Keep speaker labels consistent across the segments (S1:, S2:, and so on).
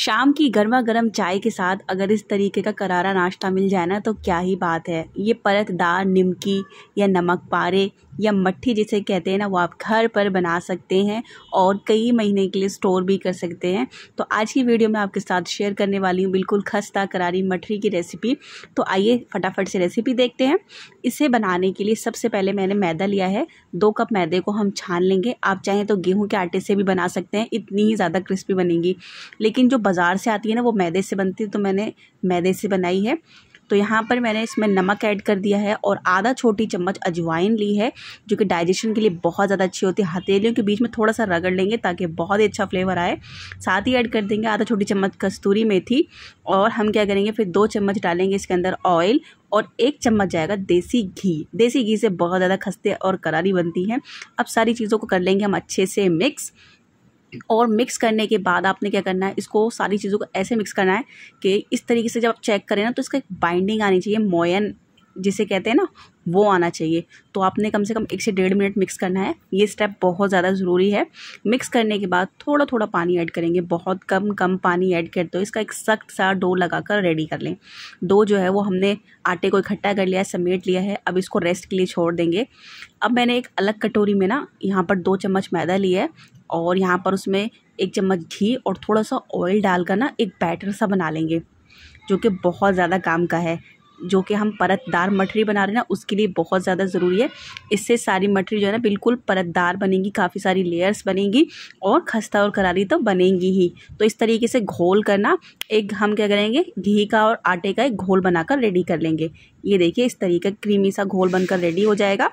S1: शाम की गर्मा गर्म चाय के साथ अगर इस तरीके का करारा नाश्ता मिल जाए ना तो क्या ही बात है ये परतदार निमकी या नमक पारे या मट्ठी जिसे कहते हैं ना वो आप घर पर बना सकते हैं और कई महीने के लिए स्टोर भी कर सकते हैं तो आज की वीडियो में आपके साथ शेयर करने वाली हूँ बिल्कुल खस्ता करारी मठरी की रेसिपी तो आइए फटाफट से रेसिपी देखते हैं इसे बनाने के लिए सबसे पहले मैंने मैदा लिया है दो कप मैदे को हम छान लेंगे आप चाहें तो गेहूँ के आटे से भी बना सकते हैं इतनी ही ज़्यादा क्रिस्पी बनेगी लेकिन जो बाज़ार से आती है ना वो मैदे से बनती है तो मैंने मैदे से बनाई है तो यहाँ पर मैंने इसमें नमक ऐड कर दिया है और आधा छोटी चम्मच अजवाइन ली है जो कि डाइजेशन के लिए बहुत ज़्यादा अच्छी होती है हथेलियों के बीच में थोड़ा सा रगड़ लेंगे ताकि बहुत ही अच्छा फ्लेवर आए साथ ही ऐड कर देंगे आधा छोटी चम्मच कस्तूरी मेथी और हम क्या करेंगे फिर दो चम्मच डालेंगे इसके अंदर ऑयल और एक चम्मच जाएगा देसी घी देसी घी से बहुत ज़्यादा खस्ते और करारी बनती हैं अब सारी चीज़ों को कर लेंगे हम अच्छे से मिक्स और मिक्स करने के बाद आपने क्या करना है इसको सारी चीज़ों को ऐसे मिक्स करना है कि इस तरीके से जब आप चेक करें ना तो इसका एक बाइंडिंग आनी चाहिए मोयन जिसे कहते हैं ना वो आना चाहिए तो आपने कम से कम एक से डेढ़ मिनट मिक्स करना है ये स्टेप बहुत ज़्यादा ज़रूरी है मिक्स करने के बाद थोड़ा थोड़ा पानी ऐड करेंगे बहुत कम कम पानी ऐड कर दो इसका एक सख्त सा डो लगाकर रेडी कर लें डो जो है वो हमने आटे को इकट्ठा कर लिया है समेट लिया है अब इसको रेस्ट के लिए छोड़ देंगे अब मैंने एक अलग कटोरी में ना यहाँ पर दो चम्मच मैदा लिया है और यहाँ पर उसमें एक चम्मच घी और थोड़ा सा ऑयल डालकर ना एक बैटर सा बना लेंगे जो कि बहुत ज़्यादा काम का है जो कि हम परतदार मठरी बना रहे हैं ना उसके लिए बहुत ज़्यादा ज़रूरी है इससे सारी मठरी जो है ना बिल्कुल परतदार बनेगी काफ़ी सारी लेयर्स बनेगी और खस्ता और करारी तो बनेंगी ही तो इस तरीके से घोल करना एक हम क्या करेंगे घी का और आटे का एक घोल बनाकर रेडी कर लेंगे ये देखिए इस तरीके क्रीमी सा घोल बनकर रेडी हो जाएगा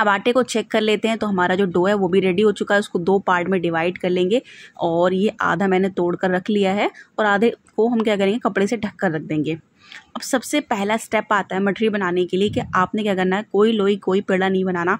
S1: अब आटे को चेक कर लेते हैं तो हमारा जो डो है वो भी रेडी हो चुका है उसको दो पार्ट में डिवाइड कर लेंगे और ये आधा मैंने तोड़ कर रख लिया है और आधे को हम क्या करेंगे कपड़े से ढक कर रख देंगे अब सबसे पहला स्टेप आता है मटरी बनाने के लिए कि आपने क्या करना है कोई लोई कोई पेड़ा नहीं बनाना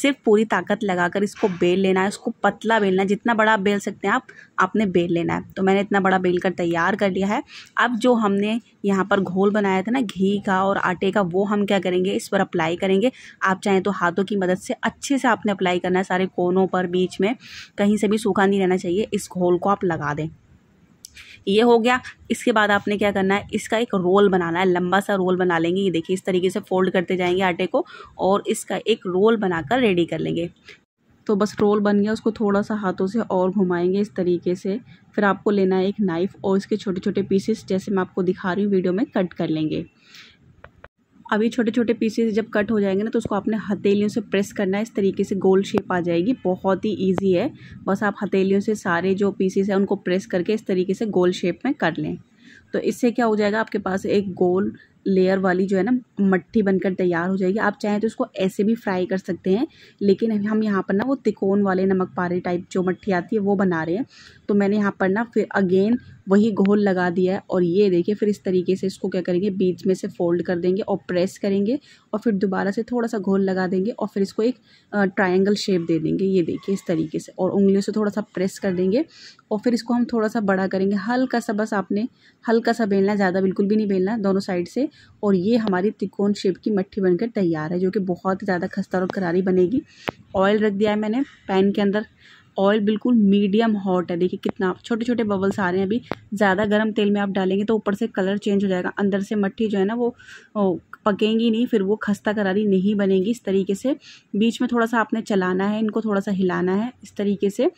S1: सिर्फ पूरी ताकत लगाकर इसको बेल लेना है इसको पतला बेलना है जितना बड़ा आप बेल सकते हैं आप आपने बेल लेना है तो मैंने इतना बड़ा बेल कर तैयार कर लिया है अब जो हमने यहाँ पर घोल बनाया था ना घी का और आटे का वो हम क्या करेंगे इस पर अप्लाई करेंगे आप चाहें तो हाथों की मदद से अच्छे से आपने अप्लाई करना है सारे कोनों पर बीच में कहीं से भी सूखा नहीं रहना चाहिए इस घोल को आप लगा दें ये हो गया इसके बाद आपने क्या करना है इसका एक रोल बनाना है लंबा सा रोल बना लेंगे ये देखिए इस तरीके से फोल्ड करते जाएंगे आटे को और इसका एक रोल बनाकर रेडी कर लेंगे तो बस रोल बन गया उसको थोड़ा सा हाथों से और घुमाएंगे इस तरीके से फिर आपको लेना है एक नाइफ़ और इसके छोटे छोटे पीसेस जैसे मैं आपको दिखा रही हूँ वीडियो में कट कर लेंगे अभी छोटे छोटे पीसेस जब कट हो जाएंगे ना तो उसको आपने हथेलियों से प्रेस करना है इस तरीके से गोल शेप आ जाएगी बहुत ही ईजी है बस आप हथेलियों से सारे जो पीसेस हैं उनको प्रेस करके इस तरीके से गोल शेप में कर लें तो इससे क्या हो जाएगा आपके पास एक गोल लेयर वाली जो है ना मट्ठी बनकर तैयार हो जाएगी आप चाहें तो इसको ऐसे भी फ्राई कर सकते हैं लेकिन हम यहाँ पर ना वो तिकोन वाले नमक पारे टाइप जो मट्ठी आती है वो बना रहे हैं तो मैंने यहाँ पर ना फिर अगेन वही घोल लगा दिया है और ये देखिए फिर इस तरीके से इसको क्या करेंगे बीच में से फोल्ड कर देंगे और प्रेस करेंगे और फिर दोबारा से थोड़ा सा घोल लगा देंगे और फिर इसको एक ट्राइंगल शेप दे देंगे ये देखिए इस तरीके से और उंगलियों से थोड़ा सा प्रेस कर देंगे और फिर इसको हम थोड़ा सा बड़ा करेंगे हल्का सा बस आपने हल्का सा बेलना ज़्यादा बिल्कुल भी नहीं बेलना दोनों साइड से और ये हमारी त्रिकोण शेप की मट्ठी बनकर तैयार है जो कि बहुत ही ज़्यादा खस्ता और करारी बनेगी ऑयल रख दिया है मैंने पैन के अंदर ऑयल बिल्कुल मीडियम हॉट है देखिए कितना छोटे छोटे बबल्स आ रहे हैं अभी ज़्यादा गर्म तेल में आप डालेंगे तो ऊपर से कलर चेंज हो जाएगा अंदर से मट्टी जो है ना वो पकेंगी नहीं फिर वो खस्ता करारी नहीं बनेगी इस तरीके से बीच में थोड़ा सा आपने चलाना है इनको थोड़ा सा हिलाना है इस तरीके से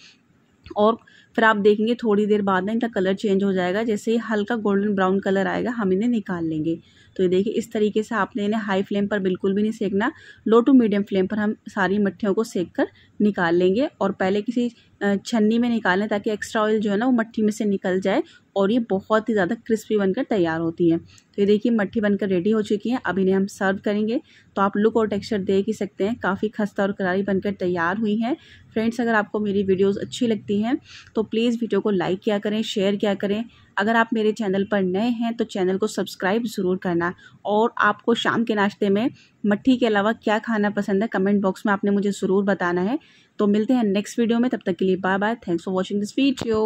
S1: और फिर आप देखेंगे थोड़ी देर बाद ना इनका कलर चेंज हो जाएगा जैसे ही हल्का गोल्डन ब्राउन कलर आएगा हम इन्हें निकाल लेंगे तो ये देखिए इस तरीके से आपने इन्हें हाई फ्लेम पर बिल्कुल भी नहीं सेकना लो टू मीडियम फ्लेम पर हम सारी मट्ठियों को सेक कर निकाल लेंगे और पहले किसी छन्नी में निकालें ताकि एक्स्ट्रा ऑयल जो है ना वो मट्ठी में से निकल जाए और ये बहुत ही ज़्यादा क्रिस्पी बनकर तैयार होती है तो ये देखिए मट्ठी बनकर रेडी हो चुकी है अब इन्हें हम सर्व करेंगे तो आप लुक और टेक्सचर देख ही सकते हैं काफ़ी खस्ता और करारी बनकर तैयार हुई हैं फ्रेंड्स अगर आपको मेरी वीडियोज़ अच्छी लगती हैं तो प्लीज़ वीडियो को लाइक किया करें शेयर किया करें अगर आप मेरे चैनल पर नए हैं तो चैनल को सब्सक्राइब ज़रूर करना और आपको शाम के नाश्ते में मट्ठी के अलावा क्या खाना पसंद है कमेंट बॉक्स में आपने मुझे ज़रूर बताना है तो मिलते हैं नेक्स्ट वीडियो में तब तक के लिए bye bye thanks for watching this video